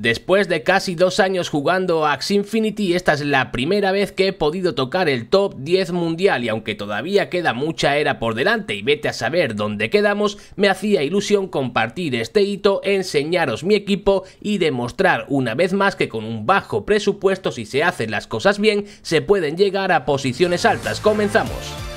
Después de casi dos años jugando a Infinity, esta es la primera vez que he podido tocar el top 10 mundial y aunque todavía queda mucha era por delante y vete a saber dónde quedamos, me hacía ilusión compartir este hito, enseñaros mi equipo y demostrar una vez más que con un bajo presupuesto si se hacen las cosas bien, se pueden llegar a posiciones altas. Comenzamos.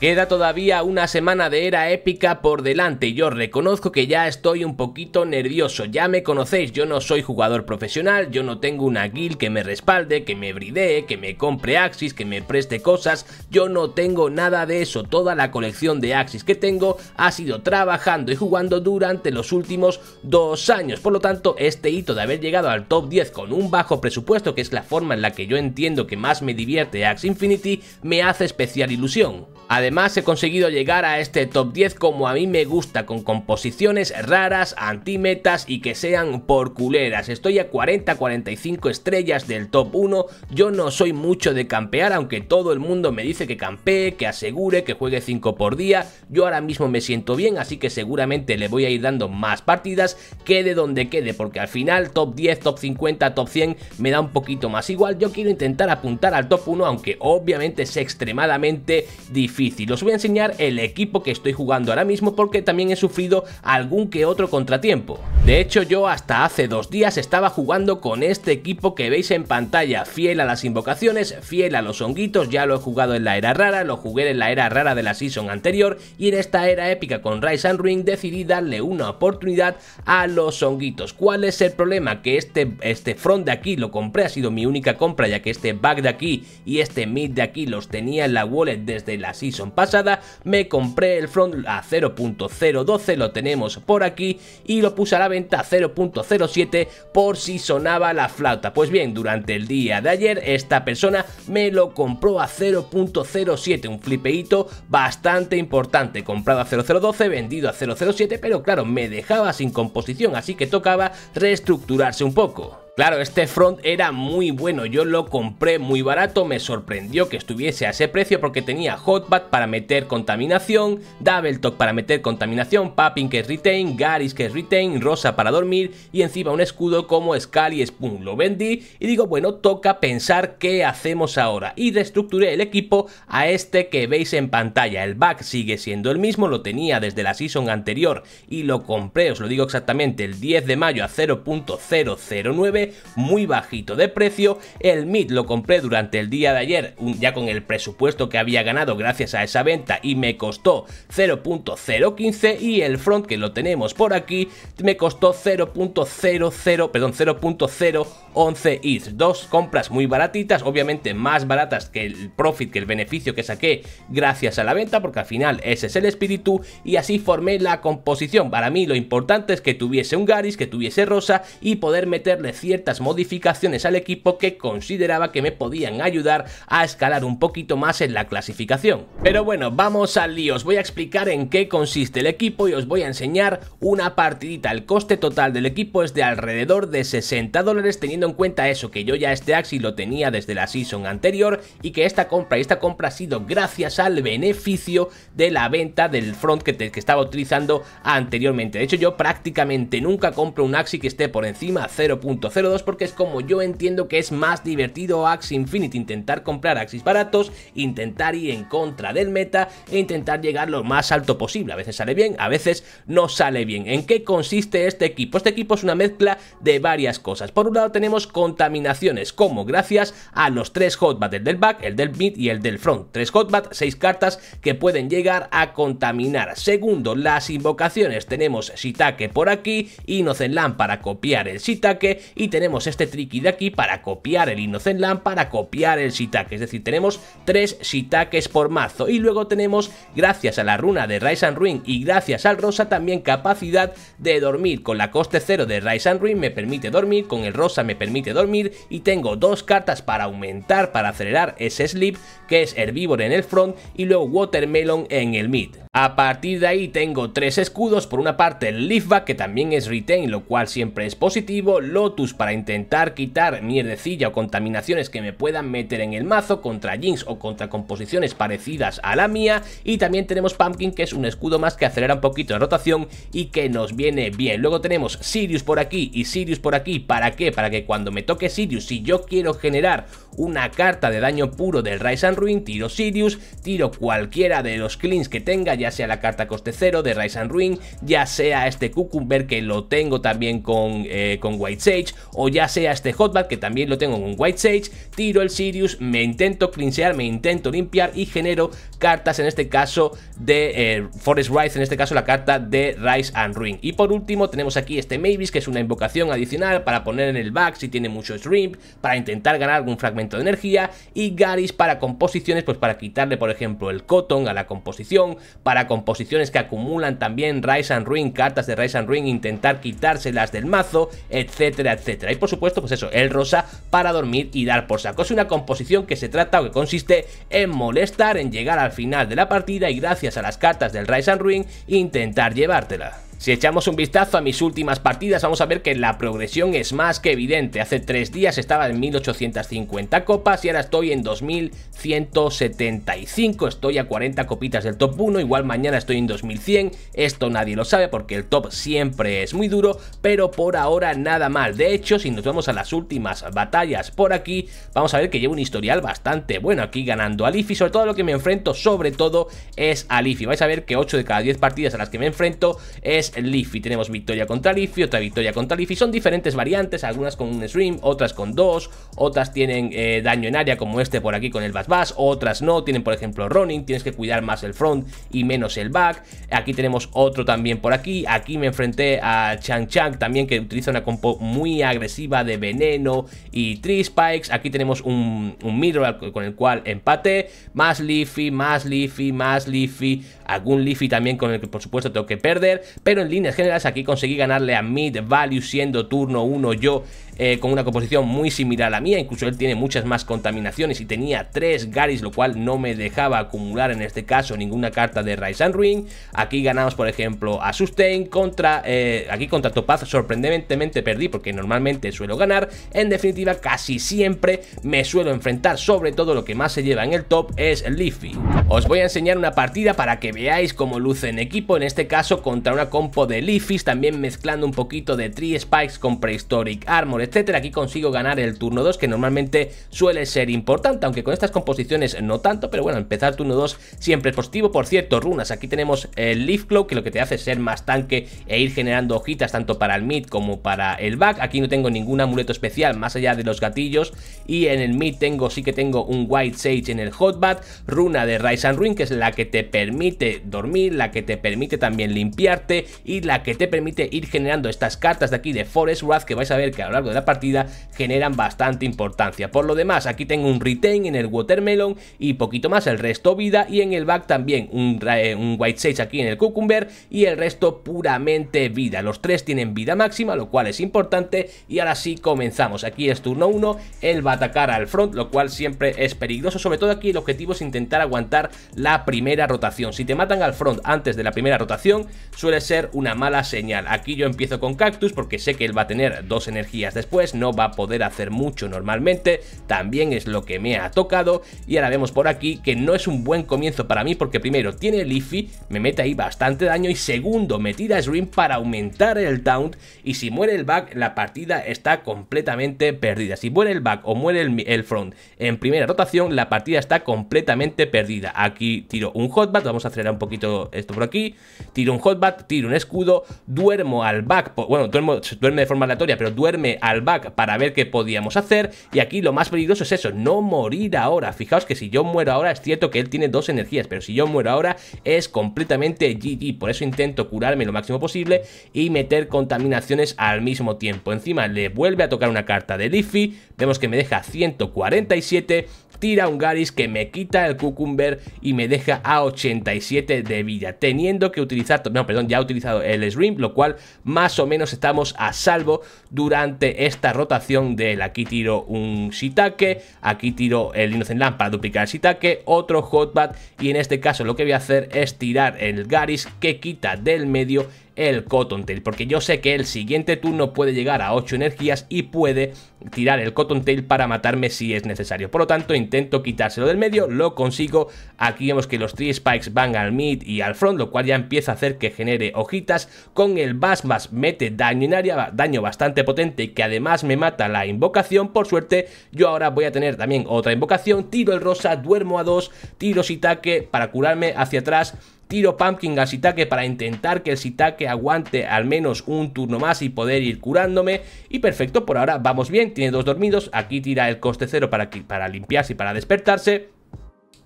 Queda todavía una semana de era épica por delante y yo reconozco que ya estoy un poquito nervioso, ya me conocéis, yo no soy jugador profesional, yo no tengo una guild que me respalde, que me bridee, que me compre Axis, que me preste cosas, yo no tengo nada de eso, toda la colección de Axis que tengo ha sido trabajando y jugando durante los últimos dos años, por lo tanto este hito de haber llegado al top 10 con un bajo presupuesto, que es la forma en la que yo entiendo que más me divierte Axis Infinity, me hace especial ilusión. Además he conseguido llegar a este top 10 como a mí me gusta, con composiciones raras, antimetas y que sean por culeras. Estoy a 40-45 estrellas del top 1, yo no soy mucho de campear, aunque todo el mundo me dice que campee, que asegure, que juegue 5 por día, yo ahora mismo me siento bien, así que seguramente le voy a ir dando más partidas, quede donde quede, porque al final top 10, top 50, top 100 me da un poquito más igual, yo quiero intentar apuntar al top 1, aunque obviamente es extremadamente difícil. Y Os voy a enseñar el equipo que estoy jugando ahora mismo porque también he sufrido algún que otro contratiempo. De hecho, yo hasta hace dos días estaba jugando con este equipo que veis en pantalla, fiel a las invocaciones, fiel a los honguitos, ya lo he jugado en la era rara, lo jugué en la era rara de la season anterior y en esta era épica con Rise and Ruin decidí darle una oportunidad a los honguitos. ¿Cuál es el problema? Que este, este front de aquí lo compré, ha sido mi única compra ya que este back de aquí y este mid de aquí los tenía en la wallet desde la season pasada, me compré el front a 0.012, lo tenemos por aquí, y lo puse a la venta a 0.07 por si sonaba la flauta. Pues bien, durante el día de ayer esta persona me lo compró a 0.07, un flipeito bastante importante, comprado a 0.012, vendido a 0.07, pero claro, me dejaba sin composición, así que tocaba reestructurarse un poco. Claro, este front era muy bueno, yo lo compré muy barato, me sorprendió que estuviese a ese precio porque tenía Hotbat para meter contaminación, Talk para meter contaminación, Papping que es retain, Garis que es retain, Rosa para dormir y encima un escudo como Scali Spoon. Lo vendí y digo, bueno, toca pensar qué hacemos ahora y reestructuré el equipo a este que veis en pantalla. El back sigue siendo el mismo, lo tenía desde la season anterior y lo compré, os lo digo exactamente, el 10 de mayo a 0.009 muy bajito de precio. El mid lo compré durante el día de ayer ya con el presupuesto que había ganado gracias a esa venta y me costó 0.015 y el Front que lo tenemos por aquí me costó 0.00 perdón 0.011 y Dos compras muy baratitas, obviamente más baratas que el profit, que el beneficio que saqué gracias a la venta porque al final ese es el espíritu y así formé la composición. Para mí lo importante es que tuviese un Garis, que tuviese Rosa y poder meterle 100 modificaciones al equipo que consideraba que me podían ayudar a escalar un poquito más en la clasificación. Pero bueno, vamos al lío, os voy a explicar en qué consiste el equipo y os voy a enseñar una partidita. El coste total del equipo es de alrededor de 60 dólares teniendo en cuenta eso, que yo ya este Axi lo tenía desde la season anterior y que esta compra y esta compra ha sido gracias al beneficio de la venta del front que, que estaba utilizando anteriormente. De hecho yo prácticamente nunca compro un Axi que esté por encima 0.0 porque es como yo entiendo que es más divertido Axie Infinity intentar comprar Axis baratos, intentar ir en contra del meta e intentar llegar lo más alto posible. A veces sale bien, a veces no sale bien. ¿En qué consiste este equipo? Este equipo es una mezcla de varias cosas. Por un lado tenemos contaminaciones, como gracias a los tres hotbats, el del back, el del mid y el del front. Tres hotbats, seis cartas que pueden llegar a contaminar. Segundo, las invocaciones. Tenemos Shitake por aquí, Innocent Land para copiar el Shitake y tenemos este Tricky de aquí para copiar el Innocent Land, para copiar el Sitake es decir, tenemos tres Sitakes por mazo y luego tenemos, gracias a la runa de Rise and Ruin y gracias al Rosa, también capacidad de dormir, con la coste cero de Rise and Ruin me permite dormir, con el Rosa me permite dormir y tengo dos cartas para aumentar, para acelerar ese Sleep, que es Herbívoro en el front y luego Watermelon en el mid. A partir de ahí tengo tres escudos, por una parte el Leafback que también es retain, lo cual siempre es positivo, Lotus para intentar quitar mierdecilla o contaminaciones que me puedan meter en el mazo contra Jinx o contra composiciones parecidas a la mía y también tenemos Pumpkin que es un escudo más que acelera un poquito la rotación y que nos viene bien. Luego tenemos Sirius por aquí y Sirius por aquí, ¿para qué? Para que cuando me toque Sirius, si yo quiero generar una carta de daño puro del Rise and Ruin, tiro Sirius, tiro cualquiera de los cleans que tenga ya ya sea la carta coste cero de Rise and Ruin, ya sea este Cucumber que lo tengo también con, eh, White Sage, o ya sea este Hotbat que también lo tengo con White Sage, tiro el Sirius, me intento cleansear, me intento limpiar y genero cartas en este caso de eh, Forest Rise, en este caso la carta de Rise and Ruin. Y por último tenemos aquí este Mavis que es una invocación adicional para poner en el back si tiene mucho shrimp, para intentar ganar algún fragmento de energía y Garis para composiciones, pues para quitarle por ejemplo el cotton a la composición, para para composiciones que acumulan también Rise and Ruin, cartas de Rise and Ruin, intentar quitárselas del mazo, etcétera, etcétera. Y por supuesto, pues eso, el rosa para dormir y dar por saco. Es una composición que se trata o que consiste en molestar, en llegar al final de la partida y gracias a las cartas del Rise and Ruin intentar llevártela. Si echamos un vistazo a mis últimas partidas vamos a ver que la progresión es más que evidente. Hace tres días estaba en 1850 copas y ahora estoy en 2175. Estoy a 40 copitas del top 1, igual mañana estoy en 2100. Esto nadie lo sabe porque el top siempre es muy duro, pero por ahora nada mal. De hecho, si nos vamos a las últimas batallas por aquí, vamos a ver que llevo un historial bastante bueno aquí ganando a Leafy. Sobre todo lo que me enfrento sobre todo es a y Vais a ver que 8 de cada 10 partidas a las que me enfrento es Leafy. Tenemos victoria contra Leafy, otra victoria contra Leafy. Son diferentes variantes, algunas con un stream, otras con dos, otras tienen eh, daño en área como este por aquí con el Bass Bass, otras no, tienen por ejemplo running, tienes que cuidar más el front y menos el back. Aquí tenemos otro también por aquí, aquí me enfrenté a Chang Chang también que utiliza una compo muy agresiva de veneno y tree spikes. Aquí tenemos un, un con el cual empate, más Leafy, más Leafy, más Leafy, algún Leafy también con el que por supuesto tengo que perder, pero pero en líneas generales aquí conseguí ganarle a Mid Value siendo turno uno yo eh, con una composición muy similar a la mía, incluso él tiene muchas más contaminaciones y tenía tres garis, lo cual no me dejaba acumular en este caso ninguna carta de Rise and Ruin Aquí ganamos, por ejemplo, a Sustain contra, eh, aquí contra Topaz, sorprendentemente perdí porque normalmente suelo ganar. En definitiva, casi siempre me suelo enfrentar, sobre todo lo que más se lleva en el top es Leafy. Os voy a enseñar una partida para que veáis cómo luce en equipo, en este caso contra una compo de Liffys también mezclando un poquito de Tree Spikes con Prehistoric Armor etcétera. Aquí consigo ganar el turno 2, que normalmente suele ser importante, aunque con estas composiciones no tanto, pero bueno, empezar turno 2 siempre es positivo. Por cierto, runas, aquí tenemos el Leaf Claw, que lo que te hace es ser más tanque e ir generando hojitas tanto para el mid como para el back. Aquí no tengo ningún amuleto especial más allá de los gatillos y en el mid tengo, sí que tengo un White Sage en el Hotbat, runa de Rise and Ruin, que es la que te permite dormir, la que te permite también limpiarte y la que te permite ir generando estas cartas de aquí de Forest Wrath que vais a ver que a lo largo de la partida generan bastante importancia. Por lo demás, aquí tengo un retain en el watermelon y poquito más, el resto vida y en el back también eh, un, white sage aquí en el cucumber y el resto puramente vida. Los tres tienen vida máxima, lo cual es importante y ahora sí comenzamos. Aquí es turno 1, él va a atacar al front, lo cual siempre es peligroso, sobre todo aquí el objetivo es intentar aguantar la primera rotación. Si te matan al front antes de la primera rotación, suele ser una mala señal. Aquí yo empiezo con Cactus porque sé que él va a tener dos energías de después, no va a poder hacer mucho normalmente, también es lo que me ha tocado y ahora vemos por aquí que no es un buen comienzo para mí porque primero tiene el ifi, me mete ahí bastante daño y segundo me tira Shrimp para aumentar el taunt y si muere el back la partida está completamente perdida, si muere el back o muere el, front en primera rotación la partida está completamente perdida, aquí tiro un hotbat, vamos a acelerar un poquito esto por aquí, tiro un hotbat, tiro un escudo, duermo al back, bueno duermo, duerme de forma aleatoria pero duerme al el back para ver qué podíamos hacer. Y aquí lo más peligroso es eso, no morir ahora. Fijaos que si yo muero ahora, es cierto que él tiene dos energías, pero si yo muero ahora es completamente GG. Por eso intento curarme lo máximo posible y meter contaminaciones al mismo tiempo. Encima le vuelve a tocar una carta de Liffy, vemos que me deja 147, tira un Garis que me quita el Cucumber y me deja a 87 de vida, teniendo que utilizar, no, perdón, ya ha utilizado el Shrimp, lo cual más o menos estamos a salvo durante esta rotación del aquí tiro un sitake aquí tiro el Innocent para duplicar el Shitake, otro Hotbat y en este caso lo que voy a hacer es tirar el Garis que quita del medio el Tail, porque yo sé que el siguiente turno puede llegar a 8 energías y puede tirar el Cotton Tail para matarme si es necesario. Por lo tanto, intento quitárselo del medio, lo consigo. Aquí vemos que los 3 Spikes van al mid y al front, lo cual ya empieza a hacer que genere hojitas. Con el Basmas mete daño en área, daño bastante potente que además me mata la invocación. Por suerte, yo ahora voy a tener también otra invocación. Tiro el rosa, duermo a dos, tiro taque para curarme hacia atrás Tiro Pumpkin a sitake para intentar que el sitake aguante al menos un turno más y poder ir curándome. Y perfecto, por ahora vamos bien, tiene dos dormidos. Aquí tira el coste cero para, para limpiarse y para despertarse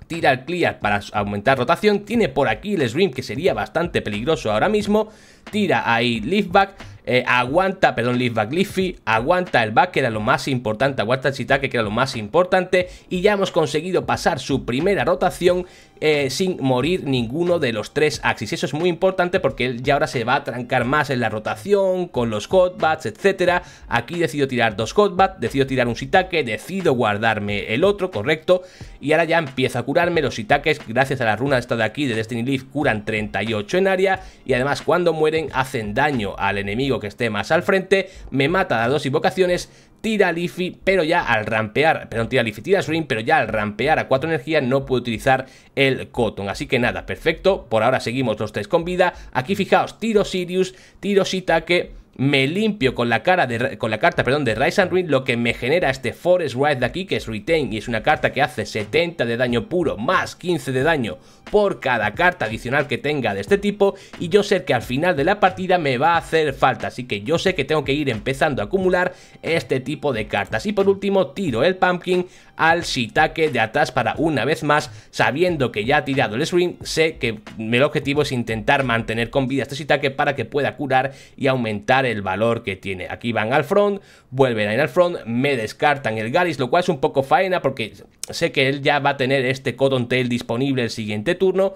tira el clear para aumentar rotación, tiene por aquí el Swim. que sería bastante peligroso ahora mismo, tira ahí Leafback, eh, aguanta, perdón, Leafback Leafy, aguanta el back que era lo más importante, aguanta el Shitake que era lo más importante y ya hemos conseguido pasar su primera rotación eh, sin morir ninguno de los tres Axis. Eso es muy importante porque él ya ahora se va a trancar más en la rotación, con los Hotbats, etcétera. Aquí decido tirar dos Hotbats, decido tirar un Sitake, decido guardarme el otro, correcto. Y ahora ya empiezo a curarme los Sitakes, gracias a la runa esta de aquí de Destiny Leaf, curan 38 en área. Y además cuando mueren hacen daño al enemigo que esté más al frente, me mata a dos invocaciones tira Leafy, pero ya al rampear, perdón, tira Leafy, tira Swing, pero ya al rampear a 4 energías no puede utilizar el Cotton. Así que nada, perfecto, por ahora seguimos los tres con vida. Aquí fijaos, tiro Sirius, tiro Sitake me limpio con la, cara de, con la carta perdón, de Rise and Ruin, lo que me genera este Forest Ride de aquí, que es Retain, y es una carta que hace 70 de daño puro más 15 de daño por cada carta adicional que tenga de este tipo, y yo sé que al final de la partida me va a hacer falta, así que yo sé que tengo que ir empezando a acumular este tipo de cartas. Y por último, tiro el Pumpkin al Shitake de atrás para una vez más, sabiendo que ya ha tirado el Swing, sé que el objetivo es intentar mantener con vida este Shitake para que pueda curar y aumentar el valor que tiene. Aquí van al front, vuelven a ir al front, me descartan el Garis, lo cual es un poco faena porque sé que él ya va a tener este Cotton Tail disponible el siguiente turno.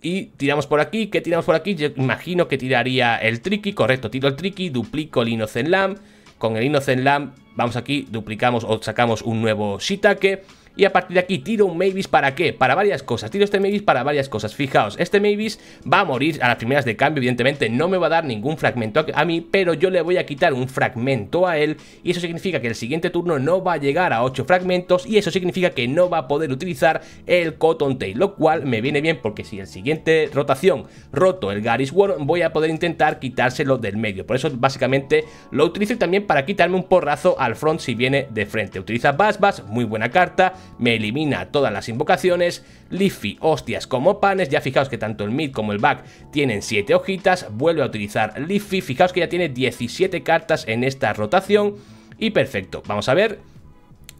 Y tiramos por aquí, que tiramos por aquí? Yo imagino que tiraría el Tricky, correcto, tiro el Tricky, duplico el Innocent Lamb. Con el Innocent Lamb vamos aquí, duplicamos o sacamos un nuevo Shitake y a partir de aquí tiro un Mavis ¿para qué? Para varias cosas, tiro este Mavis para varias cosas, fijaos, este Mavis va a morir a las primeras de cambio, evidentemente no me va a dar ningún fragmento a mí, pero yo le voy a quitar un fragmento a él y eso significa que el siguiente turno no va a llegar a 8 fragmentos y eso significa que no va a poder utilizar el Cotton Tail, lo cual me viene bien porque si el siguiente rotación roto el Garis War, voy a poder intentar quitárselo del medio, por eso básicamente lo utilizo también para quitarme un porrazo al front si viene de frente, utiliza Bass Bass, muy buena carta, me elimina todas las invocaciones, Liffy, hostias como panes, ya fijaos que tanto el mid como el back tienen 7 hojitas, vuelve a utilizar Liffy. fijaos que ya tiene 17 cartas en esta rotación y perfecto, vamos a ver...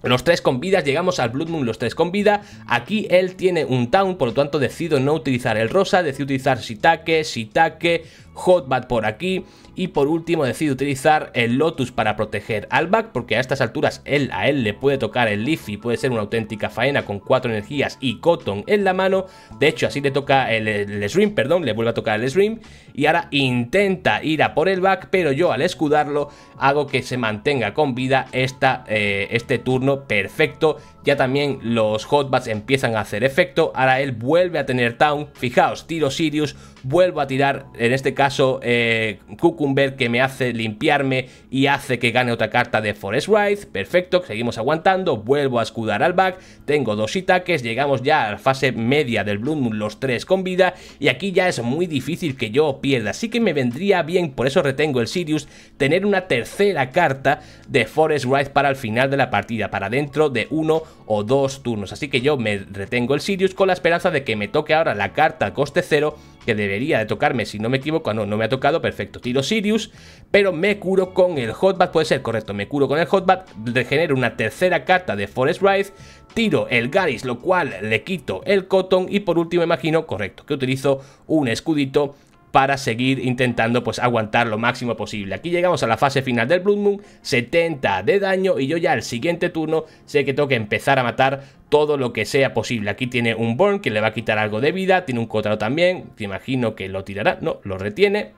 Los tres con vidas, llegamos al Blood Moon los tres con vida. Aquí él tiene un Town, por lo tanto decido no utilizar el rosa, decido utilizar Sitake, Sitake, Hotbat por aquí y por último decide utilizar el Lotus para proteger al back porque a estas alturas él a él le puede tocar el Leafy, puede ser una auténtica faena con cuatro energías y Cotton en la mano, de hecho así le toca el, el perdón, le vuelve a tocar el Stream y ahora intenta ir a por el back pero yo al escudarlo hago que se mantenga con vida esta, eh, este turno perfecto ya también los hotbats empiezan a hacer efecto, ahora él vuelve a tener town, fijaos, tiro Sirius, vuelvo a tirar, en este caso, eh, Cucumber que me hace limpiarme y hace que gane otra carta de Forest Wraith, perfecto, seguimos aguantando, vuelvo a escudar al back, tengo dos itaques llegamos ya a la fase media del bloom los tres con vida, y aquí ya es muy difícil que yo pierda, así que me vendría bien, por eso retengo el Sirius, tener una tercera carta de Forest Wraith para el final de la partida, para dentro de uno o dos turnos. Así que yo me retengo el Sirius con la esperanza de que me toque ahora la carta coste cero, que debería de tocarme si no me equivoco. Ah, no, no me ha tocado, perfecto, tiro Sirius, pero me curo con el Hotbat, puede ser correcto, me curo con el Hotbat, regenero una tercera carta de Forest Rise, tiro el Garis, lo cual le quito el Cotton y por último imagino, correcto, que utilizo un escudito para seguir intentando pues aguantar lo máximo posible. Aquí llegamos a la fase final del Blood Moon, 70 de daño y yo ya al siguiente turno sé que tengo que empezar a matar todo lo que sea posible. Aquí tiene un Burn que le va a quitar algo de vida, tiene un Cotrao también, Te imagino que lo tirará, no, lo retiene.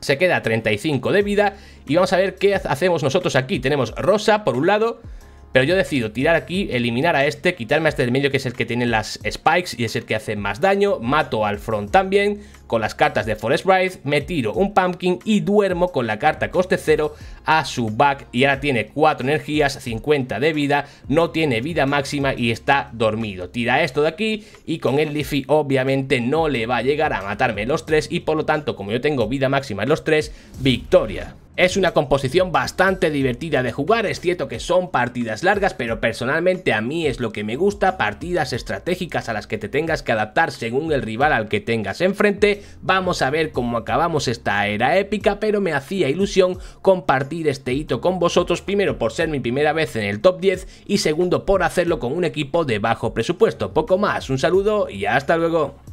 Se queda 35 de vida y vamos a ver qué hacemos nosotros aquí. Tenemos Rosa por un lado, pero yo decido tirar aquí, eliminar a este, quitarme a este del medio que es el que tiene las spikes y es el que hace más daño. Mato al front también, con las cartas de Forest Bride, me tiro un Pumpkin y duermo con la carta coste 0 a su back y ahora tiene 4 energías, 50 de vida, no tiene vida máxima y está dormido. Tira esto de aquí y con el Leafy obviamente no le va a llegar a matarme los 3 y por lo tanto como yo tengo vida máxima en los 3, victoria. Es una composición bastante divertida de jugar, es cierto que son partidas largas, pero personalmente a mí es lo que me gusta, partidas estratégicas a las que te tengas que adaptar según el rival al que tengas enfrente vamos a ver cómo acabamos esta era épica, pero me hacía ilusión compartir este hito con vosotros, primero por ser mi primera vez en el top 10 y segundo por hacerlo con un equipo de bajo presupuesto. Poco más, un saludo y hasta luego.